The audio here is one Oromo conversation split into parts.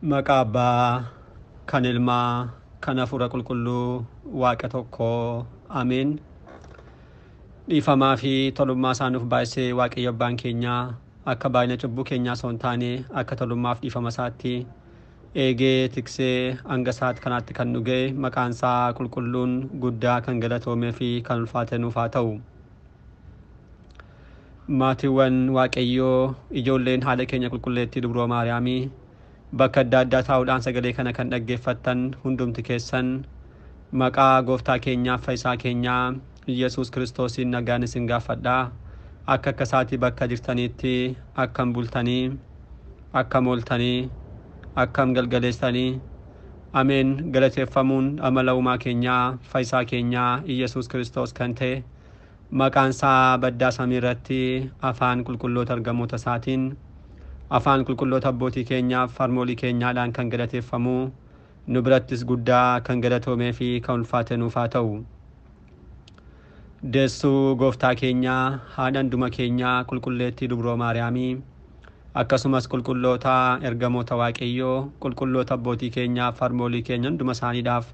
Maqaa Abbaa, kan Ilmaa, kan Hafuura Qulqulluu, Waaqa tokkoo, Ameen. Dhiifamaa fi tolummaa nuuf baay'isee Waaqayyo Abbaan keenyaa akka baay'ina cubbuu keenyaa osoo hin taane akka tolummaaf dhiifama isaatti eegee tiksee hanga isaatti kanaatti kan nu ga'e maqaan isaa qulqulluun guddaa kan galatoomee fi kan ulfaate nuufaa haa ta'u. Maatiiwwan Waaqayyoo ijoolleen haala keenya qulqulleettii dubroo Maariyaamii. bakka adda addaa taa'uudhaan sagalee kana kan dhaggeeffattan hundumti keessan maqaa gooftaa keenyaa faayisaa keenyaa yesus kiristoosiin nagaan isin gaafadhaa akka akka isaatii bakka jirtaniitti akkam bultanii akkam ooltanii akkam galgaleessanii ameen galateeffamuun amala uumaa keenyaa faayisaa keenyaa yesus kiristoos kan ta'e maqaan isaa baddaa samii irratti afaan qulqulloota argamoota isaatiin afaan qulqulloota abbootii keenyaaf farmoolii keenyaadhaan kan galateeffamu nu birattis guddaa kan galatoomee fi kan ulfaate haa ta'u deessuu gooftaa keenyaa haadha duma keenyaa qulqulleettii dubroo maariyaamii akkasumas qulqulloota ergamoota waaqayyoo qulqulloota abbootii keenyaaf farmoolii keenya hunduma isaaniidhaaf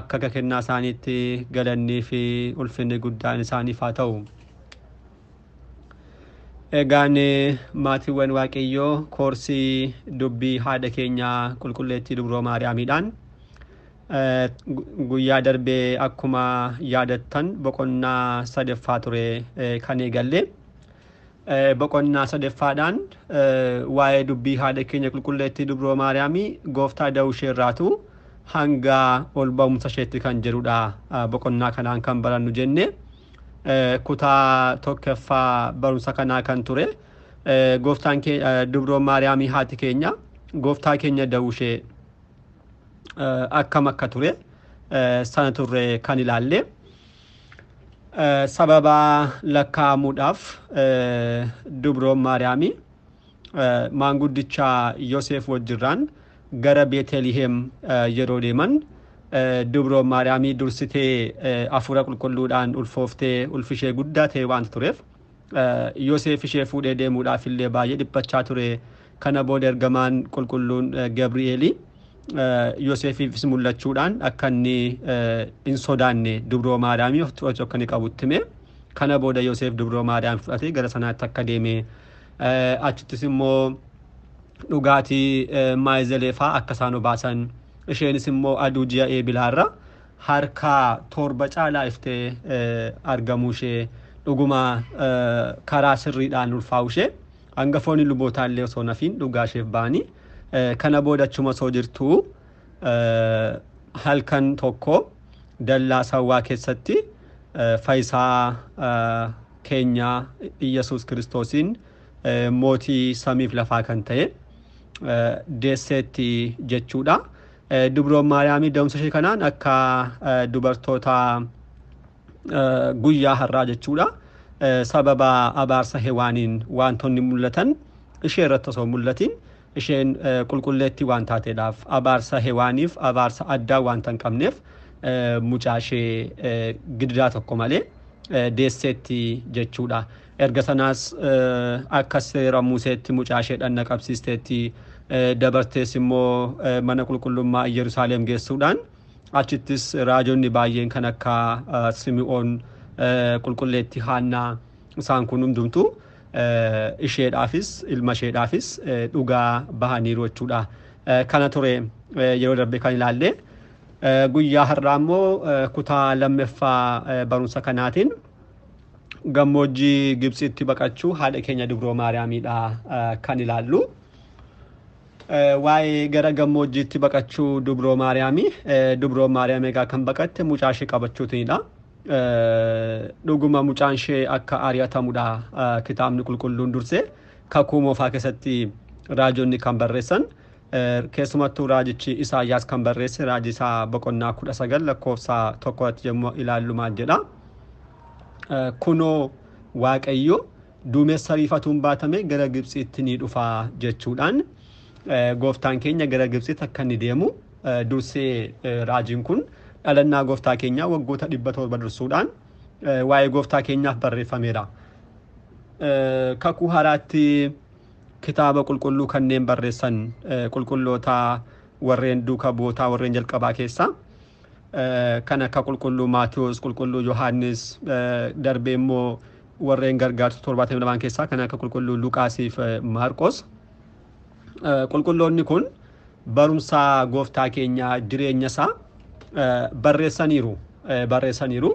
akka kakennaa isaaniitti galannii fi ulfinni guddaan isaaniifaa ta'u. Egaan maatiiwwan waaqayyoo koorsii dubbii haadha keenya qulqulleettii dubroo maariyaamiidhaan e, guyyaa darbee akkuma yaadattan boqonnaa sadeffaa ture e, kan eegalle. E, boqonnaa sadeffaadhaan waa'ee dubbii haadha keenya qulqulleettii dubroo maariyaamii gooftaa ishee irraatu hanga ol ba'umsa isheetti kan jedhudha boqonnaa kanaan kan barannu jenne. kutaa tokkoffaa barumsa kanaa kan ture gooftaan dubroon maariyaamii haati keenya gooftaa keenya dawushee akkam akka ture sana turre kan ilaalle sababa lakkaa'amuudhaaf dubroon maariyaamii maanguddicha Yoseef wajjirraan gara Beeteliheem yeroo deeman dubroo maariyaamii dursitee eh, afuura qulqulluudhaan ulfooftee ulfishee guddaa ta'e waanta tureef eh, Yoseef ishee fuudhee deemuudhaaf baay'ee dhiphachaa ture. Kana booda ergamaan qulqulluun eh, gabrielii Yoseefiifis mul'achuudhaan akka inni hin sodaanne dubroo maariyaamii of to'achuu akka qabutti hime. Kana booda Yoseef dubroo Maariyaamii fudhatee gara sanaatti akka deeme. Achittis immoo dhugaatii maayizelee fa'aa akka isaan isheenis immoo aduu ji'a eebilaarra harkaa torba caalaa iftee argamuu ishee dhuguma karaa sirriidhaan ulfaa'u ishee hangafoonni lubootaallee osoo nafiin dhugaa isheef ba'anii kana boodachuma soo jirtu halkan tokko dallaa sawwaa keessatti faayisaa keenya iyyasuus kiristoosiin mootii samiif lafaa kan ta'e deesseetti jechuudha. Dubroon Maariyaamii da'umsa ishee kanaan akka dubartoota guyyaa har'aa jechuudha. Sababa abaarsa hewaaniin wantoonni mul'atan ishee irratti osoo mul'atiin isheen qulqulleettii waan taateedhaaf abaarsa hewaaniif abaarsa addaa waanta hin qabneef mucaa ishee gidiraa tokko malee deesseetti jechuudha. Erga sanaas akka seera Museetti mucaa ishee dhanna qabsiisteetti. Eh, dabartees immoo eh, mana qulqullummaa Yerusaalem geessuudhaan achittis raajonni baay'een kan akka eh, Simi'oon qulqulleetti haannaa isaan kun hundumtu isheedhaafis ilma isheedhaafis dhugaa bahaniiru jechuudha. Kana ture yeroo darbe kan ilaalle guyyaa har'aa immoo kutaa lammeffaa barumsa kanaatiin gammoojjii Gibxitti baqachuu haadha keenya Dibroo Maariyaamiidha kan ilaallu. ዋይ ገረ ገሞጅቲ በቀቹ ዱብሮ ማርያሚ ዱብሮ ማርያሚ ጋ ከንበቀት ሙጫሽ ቀበቹት ይላ ዱጉማ ሙጫንሽ አከ አሪያ ተሙዳ ክታምን ቁልቁሉን ዱርሴ ከኩሞ ፋከሰቲ ራጆኒ ከንበሬሰን ከስመቱ ራጅቺ ኢሳያስ ከንበሬስ ራጅሳ በቆና ኩደ ሰገል ለኮብሳ ተኮት ጀሞ ይላሉ ማጀዳ ኩኖ ዋቀዮ ዱሜ ሰሪፈቱን ባተሜ ገረ ግብፅ ትኒ ዱፋ gooftaan keenya gara Gibxitti akkan deemu dursee raajiin kun dhalannaa gooftaa keenyaa waggoota dhibba torba dursuudhaan waa'ee gooftaa keenyaaf barreeffameera. Kakuu haraatti kitaaba qulqulluu kanneen barreessan qulqulloota warreen duuka bootaa warreen jalqabaa keessaa kan akka qulqulluu Maatiyus qulqulluu Yohaannis darbee immoo warreen gargaartu torbaatamii lamaan keessaa kan akka qulqulluu Luqaasiif Maarqos qulqulloonni kun barumsaa gooftaa keenya jireenyasaa barreessaniiru barreessaniiru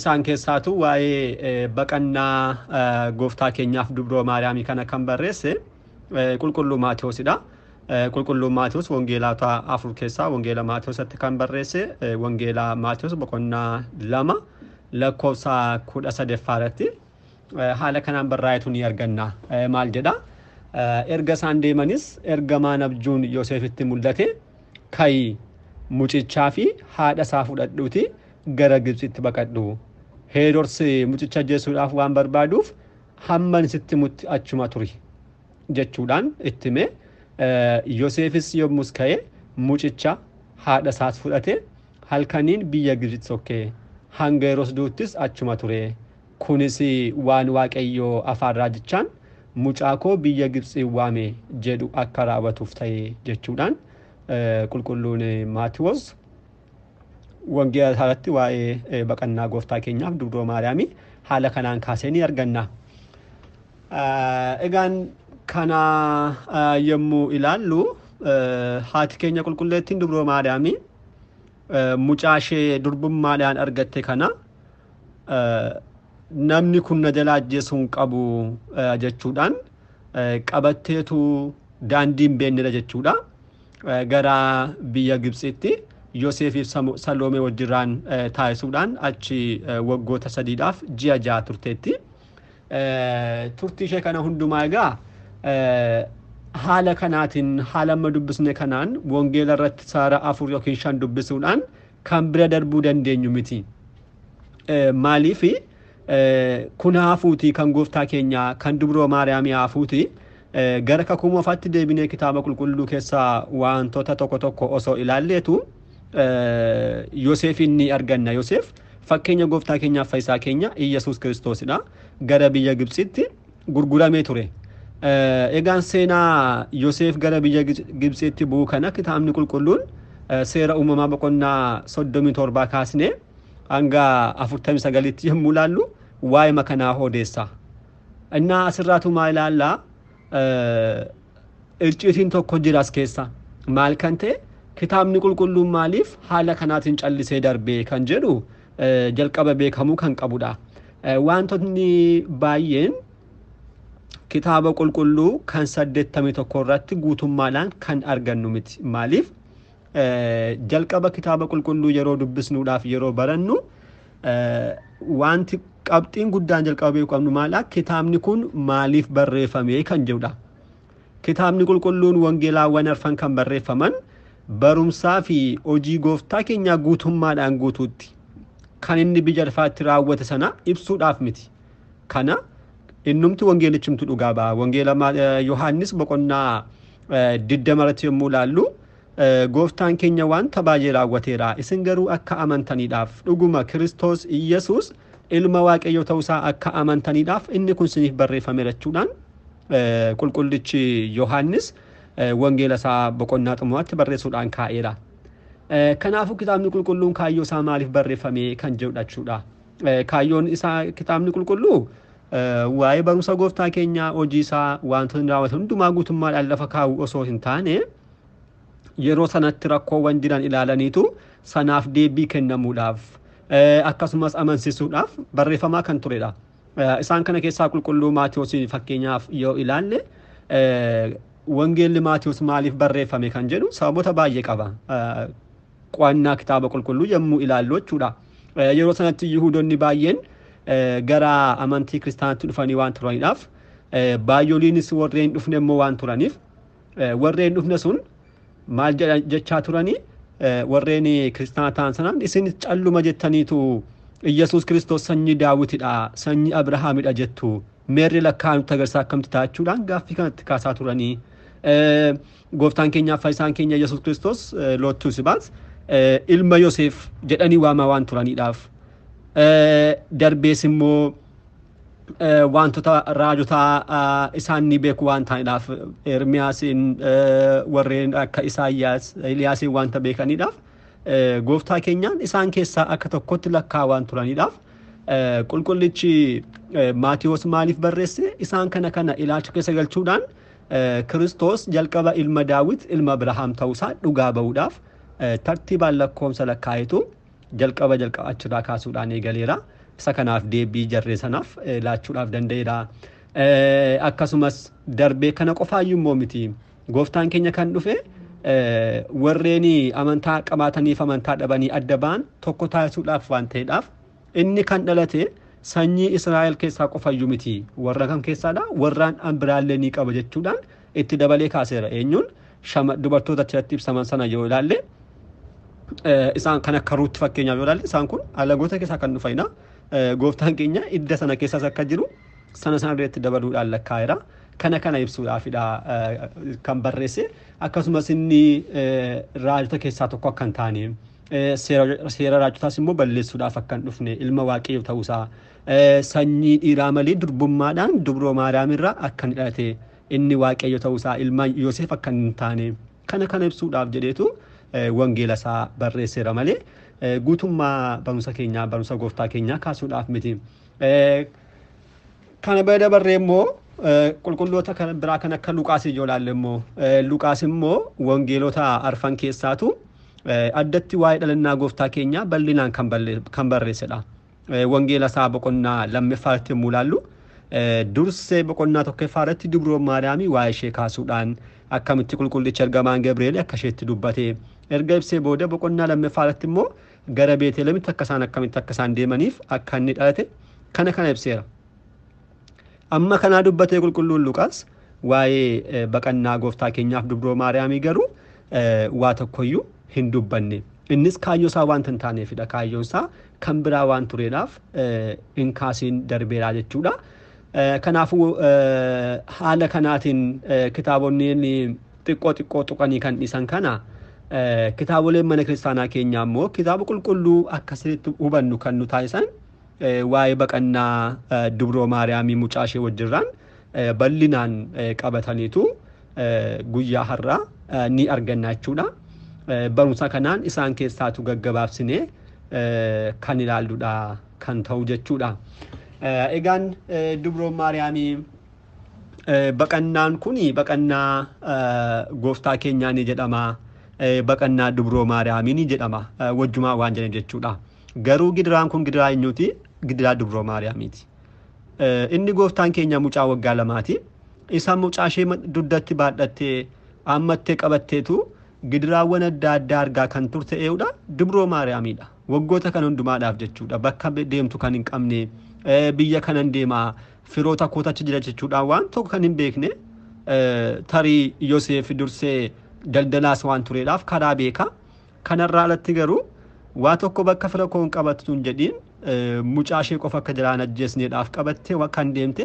isaan keessaatu waa'ee baqannaa gooftaa keenyaaf dubroo maariyaamii kana kan barreesse qulqulluu maatiyoosidha. Qulqulluu maatiyus wangeelaataa afur keessaa wangeela maatiyusatti kan barreesse wangeela maatiyus boqonnaa lama lakkoofsa kudha sadeffaa irratti haala kanaan barraa'etu ni arganna maal jedhaa erga isaan deemanis ergamaan abjuun Yoosefitti mul'ate kai mucichaa fi haadha isaa fudhadhuuti gara Gibxitti baqadhu. Heedors mucicha jeessuudhaaf waan barbaaduuf hamman sitti mutti achuma turi jechuudhaan itti hime. Yoosefis yommus ka'e mucicha haadha isaas fudhate halkaniin biyya Gibxitti sokkee hanga Heeros duuttis achuma ture. Kunis waan Waaqayyoo afaan raajichaan mucaa koo biyya Gibxii waame jedhu akka raawwatuuf ta'e jechuudhaan qulqulluun maatiwoos wangeela irratti waa'ee baqannaa gooftaa keenyaaf dugdoo maariyaamii haala kanaan kaasee ni arganna. Egaan kana yommuu ilaallu haati keenya qulqulleettiin dugdoo maariyaamii mucaa ishee durbummaadhaan argatte kana namni kun na jala qabu eh, jechuudhaan eh, qabatteetu daandiin beennedha jechuudha eh, gara biyya Gibxitti Yoosef Saloomee wajjirraan taasisuudhaan achi waggoota sadiidhaaf ji'a ja'a turteetti. Turtii ishee kana hundumaa egaa haala kanaatiin haala amma dubbisne kanaan wangeela irratti saara afur yookiin shan dubbisuudhaan kan bira darbuu dandeenyu miti. Maaliifi Eh, kun haafuuti kan gooftaa keenya kan dubroo maariyaamii haafuuti. Eh, gara kakumafaatti deebinee kitaaba qulqulluu keessaa wantoota tokko tokko osoo ilaalleetu eh, Yoseefin ni arganna. Yoseef fakkeenya gooftaa keenyaaf faayisaa keenya Iyyasuus Kiristoosidha. Gara biyya Gibsitti gurguramee ture. Egaan seenaa Yosef gara biyya Gibsitti bu'u kana kitaabni qulqulluun seera uumamaa boqonnaa soddomii torbaa kaasnee hanga afurtamii sagalitti yemmuu laallu waa'ima kanaa odeessaa. Innaa asirraatu maal ilaallaa tokko jira as keessa maal kan ta'e kitaabni qulqulluun maaliif haala kanaatiin callisee darbee kan jedhu jalqaba beekamuu kan qabudha. Wantoonni baay'een kitaaba qulqulluu kan saddeettamii tokko irratti guutummaadhaan kan argannu miti maaliif jalqaba kitaaba qulqulluu yeroo dubbisnuudhaaf yeroo barannu wanti qabxiin guddaan jalqaba beeku qabnu maala kitaabni kun maaliif barreeffamee kan jedhudha kitaabni qulqulluun wangeelaawwan arfan kan barreeffaman barumsaa fi hojii gooftaa keenyaa guutummaadhaan guutuutti kan inni biyya lafaatti raawwate sana ibsuudhaaf miti kana innumti wangeelichimtu dhugaa ba'a wangeela yohaannis boqonnaa eh, digdama irratti yommuu laallu Eh, gooftaan keenya waan baay'ee raawwateera isin garuu akka amantaniidhaaf dhuguma kiristoos yesus ilma waaqayyoo ta'uusaa akka amantaniidhaaf inni kun siniif barreeffame jechuudhaan eh, qulqullichi yohaannis eh, wangeela isaa boqonnaa xumumaatti barreessuudhaan kaa'eera. Kanaafuu kitaabni qulqulluun kaayyoo maaliif barreeffame kan jedhudha jechuudha. Kaayyoon isaa kitaabni qulqulluu waa'ee barumsa gooftaa keenyaa hojii isaa wantoonni raawwatan hundumaa guutummaadhaan lafa kaa'u osoo hin taane yeroo sanatti rakkoo wandiraan ilaalaniitu sanaaf deebii kennamuudhaaf akkasumas amansiisuudhaaf barreeffamaa kan turedha. Isaan kana keessaa qulqulluu Maatiyoos fakkeenyaaf yoo ilaalle wangeelli Maatiyoos maaliif barreeffame kan jedhu sababoota baay'ee qaba. Qo'annaa kitaaba qulqulluu yommuu ilaallu jechuudha. Yeroo sanatti Yihuudoonni baay'een gara amantii kiristaanaatti dhufanii waan turaniidhaaf baay'oliinis warreen dhufne immoo waan turaniif warreen dhufne sun maal jechaa turanii warreen kiristaanaa ta'an sanaan isin calluma jettaniitu Iyyasuus kiristoos sanyii daawwitidha sanyii Abrahaamidha jettu meerri lakkaa nutti agarsiisaa akkamti taachuudhaan gaaffii kanatti kaasaa turanii gooftaan keenyaaf fayyisaan keenya Iyyasuus kiristoos lootuu baas ilma Yoseef jedhanii waamaa waan turaniidhaaf darbees immoo Eh, wantoota raajotaa eh, isaanii beeku waan ta'aniidhaaf Ermiyaasiin eh, warreen akka Isaayyaas Iliyaasiin wanta beekaniidhaaf gooftaa keenyaan isaan keessaa akka tokkotti lakkaawaan turaniidhaaf qulqullichi Maatiyoos maaliif barreesse isaan kana kana ilaacha keessa galchuudhaan Kiristoos jalqaba ilma Daawit ilma Abrahaam ta'uusaa dhugaa ba'uudhaaf tartiibaan lakkoomsa lakkaa'itu jalqaba jalqaba achirraa kaasuudhaan eegaleera. isa kanaaf deebii jarree sanaaf eh, laachuudhaaf danda'edha. Eh, akkasumas darbee kana qofaayyuu miti gooftaan keenya kan dhufe eh, warreen amantaa qabaataniif amantaa dhabanii adda ba'an tokko taasuudhaaf waan ta'edhaaf inni kan dhalate sanyii Israa'el keessaa qofayyuu warra kan keessaadha warraan an biraallee qaba jechuudhaan itti dabalee kaaseera eenyuun dubartoota achirratti ibsaman sana yoo ilaalle isaan kan akka ruutti fakkeenyaaf yoo ilaalle isaan kun keessaa kan dhufanidha. gooftaan keenya idda sana keessaas akka jiru sana sanarratti dabaluudhaan lakkaayeera. Kana kana ibsuudhaafidha eh, kan barreesse akkasumas inni eh, raajota keessaa tokko akka hin taane eh, seera raajotaas immoo balleessuudhaaf akka hin dhufne ilma waaqayyoo ta'uusaa sanyii dhiiraa malee durbummaadhaan dubroo maariyaamiirraa akka hin dhalate inni waaqayyo ta'uusaa ilma Yoosef akka hin taane kana kana ibsuudhaaf wangeela wangeelasaa barreesseera malee. Eh, guutummaa barumsa keenyaa barumsa gooftaa keenyaa kaasuudhaaf miti. Eh, kana bira dabarree immoo eh, qulqulloota biraa kan akka Luqaas yoo ilaalle immoo Luqaas immoo wangeelota arfan keessaatu addatti waa'ee dhalannaa gooftaa keenyaa bal'inaan kan barreessedha. Wangeela isaa boqonnaa lammeeffaa irratti yommuu ilaallu dursee boqonnaa tokko irratti dubroon maariyaamii waa'ee ishee kaasuudhaan akkamitti qulqullicha ergamaan Gabrieel akka isheetti dubbate erga ibsee booda boqonnaa lammeeffaa irratti immoo gara beeteelamitti akka isaan akkamitti deemaniif akka inni dhalate kana kana ibseera. Amma kanaa dubbatee qulqulluun Luqaas waa'ee eh, baqannaa gooftaa keenyaaf Dubroo Maariyaamii garuu eh, waa tokkoyyuu hin dubbanne. Innis kaayyoo isaa waan hin taaneefidha. Kaayyoo isaa kan biraa waan tureedhaaf hin eh, kaasiin darbeera jechuudha. Kanaafuu haala kanaatiin kitaabonni xiqqoo xiqqoo tuqanii kan dhiisan kana Eh, kitaaboleen mana kiristaanaa keenya ammoo kitaaba qulqulluu akkasitti hubannu kan nu taasisan eh, waa'ee baqannaa eh, dubroo maariyaamii mucaa ishee wajjirraan bal'inaan qabataniitu guyyaa har'aa ni arganna jechuudha. Barumsa kanaan isaan keessaatu gaggabaabsine kan ilaalludha kan ta'u jechuudha. Egaan dubroon maariyaamii baqannaan kun baqannaa gooftaa keenyaa ni jedhama. Eh, baqannaa dubroo maariyaamiin jedhama eh, wajjumaa waan jedhan jechuudha. Garuu gidiraan kun gidiraa eenyuuti? Gidiraa dubroo maariyaamiiti. Eh, inni gooftaan keenya mucaa waggaa lamaati. Isaan mucaa ishee duddatti baadhattee ammattee qabatteetu gidiraawwan adda addaa argaa kan turte eeudha dubroo maariyaamiidha. Waggoota kan hundumaadhaaf jechuudha. Bakka deemtu kan hin qabne biyya kanan deemaa firoota kootachi jira jechuudhaan waan tokko kan hin beekne tarii Yoseef dursee daldalaa waantureedhaaf karaa beekaa kanarraa alatti garuu waa tokko bakka fira koo hin qabattuun jedhiin mucaa ishee qofa akka jiraan ajjeesneedhaaf qabattee kan deemte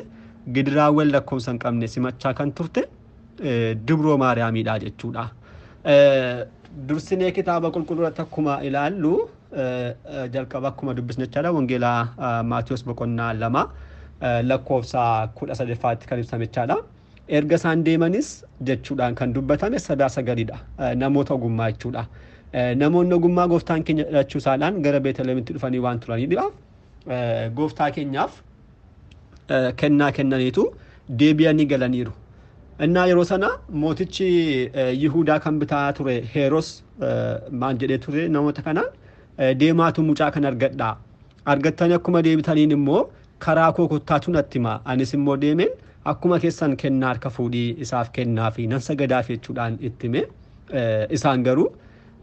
gidiraawwan lakkoofsa hin qabne simachaa kan turte dibroo maariyaamiidha jechuudha. Dursinee kitaaba qulqulluurratti akkuma ilaallu jalqaba akkuma dubbisne jechaadha wangeelaa Maatiyus boqonnaa lama lakkoofsa kudha sadaffaatti kan ibsame jechaadha. erga isaan deemanis jechuudhaan kan dubbatame sadaa sagaliidha eh, namoota ogummaa jechuudha. Eh, namoonni ogummaa gooftaan keenya dhalachuu gara dhufanii waan eh, gooftaa keenyaaf kennaa kennaniitu deebi'anii galaniiru. Innaa yeroo sana mootichi Yihudaa kan bitaa ture Heeros maan jedhee ture namoota kanaan deemaatu mucaa kan argadhaa argattanii akkuma deebitaniin immoo karaa koo kottaatu natti himaa anis immoo deemeen akkuma keessan kennaa harka fuudhii isaaf kennaa fi nan sagadaaf jechuudhaan ittime eh, isaan garuu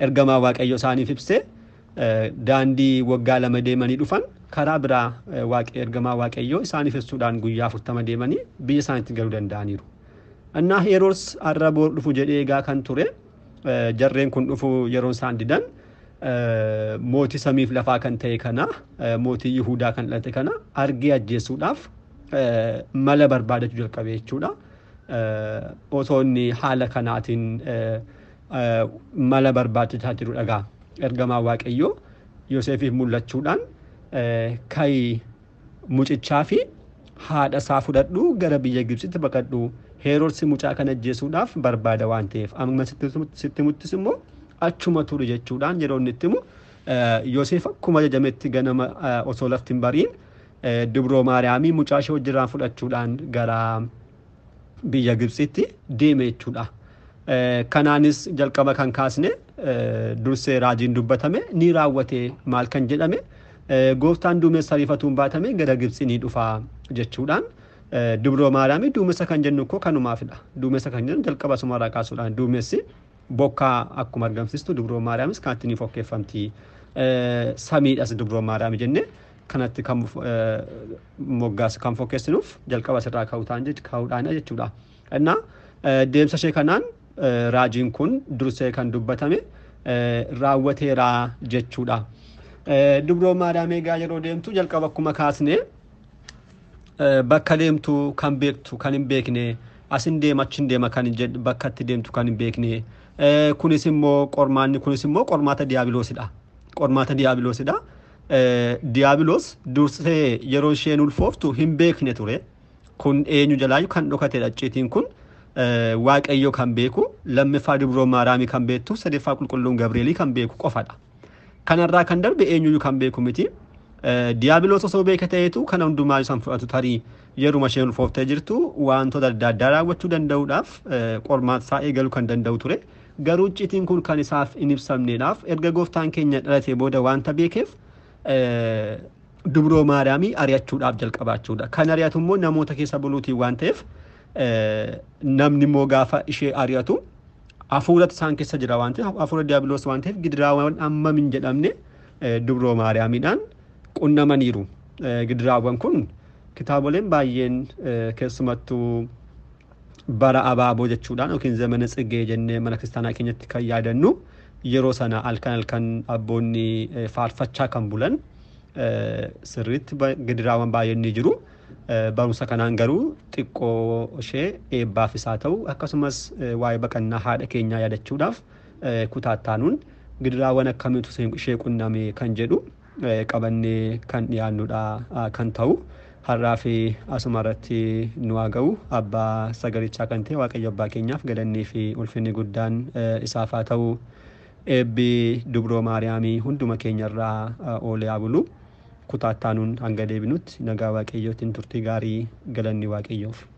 ergamaa waaqayyo isaaniif ibsee eh, daandii waggaa lama deemanii dhufan karaa biraa eh, ergamaa waaqayyoo isaaniif ibsuudhaan guyyaa afurtama deemanii biyya isaaniitti galuu danda'aniiru. Innaa yeroos har'a boor dhufu jedhee eegaa kan ture jarreen kun dhufu yeroon isaan didan mootii samiif lafaa kan ta'e kana mootii Yihudaa kan dhalate kana argee ajjeesuudhaaf mala barbaadachuu jalqabe jechuudha. Osoo inni haala kanaatiin mala barbaachaa jiru dhagaa ergamaa waaqayyoo Yoosefiif mul'achuudhaan kai mucichaa fi haadha isaa fudhadhu gara biyya Gibxitti baqadhu. Heeroorsi mucaa kana ajjeesuudhaaf barbaada waan ta'eef amma sitti muttis immoo achuma ture jechuudhaan yeroo inni itti Yoosef akkuma ajajametti ganama osoo lafti hin bariin Dubroo Maariyaamii mucaa ishee wajjirraa fudhachuudhaan gara biyya gibsiitti deeme jechuudha. Eh, kanaanis jalqaba kan kaasne eh, dursee raajiin dubbatame ni raawwate maal kan jedhame eh, gooftaan duumessa hariifatuun baatame gara Gibxi ni dhufa jechuudhaan. Dubroo Maariyaamii duumessa kan jennu koo kanumaafidha. Duumessa kan jennu jalqaba sumarraa kaasuudhaan duumessi bokkaa akkuma argamsiistu Dubroo Maariyaamis kanatti ni Samiidhas Dubroo Maariyaamii kanatti kan moggaasa kan fokkeessinuuf jalqaba asirraa ka'uudhaan jechuudha. Innaa deemsa ishee kanaan raajiin kun dursee kan dubbatame raawwateera jechuudha. Dubroon maadaamee gaa yeroo deemtu jalqaba akkuma kaasnee bakka deemtu kan beektu kan hin beekne asin deema achi deema kan jedhu bakka itti deemtu kan hin beekne kunis immoo qormaanni kunis immoo qormaata diyaabiloosidha. Qormaata diyaabiloosidha. diyaabiloos dursee yeroo isheen ulfooftu hin beekne ture kun eenyu jalaayyu kan dhokatedha acciitiin kun waaqayyo kan beeku lammiffaa dibroo maaraamii kan beektu sadeeffaa qulqulluun gabreelii kan beeku qofadha kanarraa kan darbe eenyuyyuu kan beeku miti diyaabiloos osoo beeka ta'eetu kana hundumaa isaan fudhatu tarii yeruma isheen ulfooftee jirtu wantoota adda addaa raawwachuu danda'uudhaaf qormaata isaa eegaluu kan danda'u ture garuu icciitiin kun kan isaaf hin ibsamneedhaaf erga gooftaan keenya dhalatee booda wanta beekeef ድብሮ ማዳሚ አርያችሁ ዳብ ጀልቀባችሁ ዳ ከነሪያቱ ሞ ነሞ ተኬሰ ዋንቴፍ ነምኒ ሞ ጋፋ እሼ አርያቱ አፉረት ሳንኬሰ ዋንቴ አፉረ ዲያብሎስ ዋንቴፍ ግድራዋን አመምን ጀዳምኔ ድብሮ ማዳሚዳን ቁነመኒሩ ግድራዋን ኩን ክታቦሌም ባየን ከስመቱ በረ አባቦ ጀችሁዳን ኦኪን ዘመነ ጽጌ ጀኔ መነክስታና ኬኘት ከያደኑ yeroo sana halkan halkan abboonni eh, faarfachaa kan bulan eh, sirriitti gidiraawwan baay'een ni jiru. Eh, barumsa kanaan garuu xiqqoo ishee eebbaafis haa ta'u akkasumas waa'ee baqannaa haadha keenyaa yaadachuudhaaf kutaataanuun gidiraawwan akkamiitu ishee qunname kan jedhu qabannee kan dhiyaannudha ah, kan ta'u. har'aa fi asuma irratti nu aga'u abbaa sagarichaa kan ta'e waaqayyo abbaa keenyaaf galannii fi ulfinni guddaan isaaf haa ta'u. eebbii dubroo maariyaamii hunduma keenyarraa oolee haa bulu kutaa hanga deebinutti nagaa waaqayyootiin turtii gaarii galanni waaqayyoof.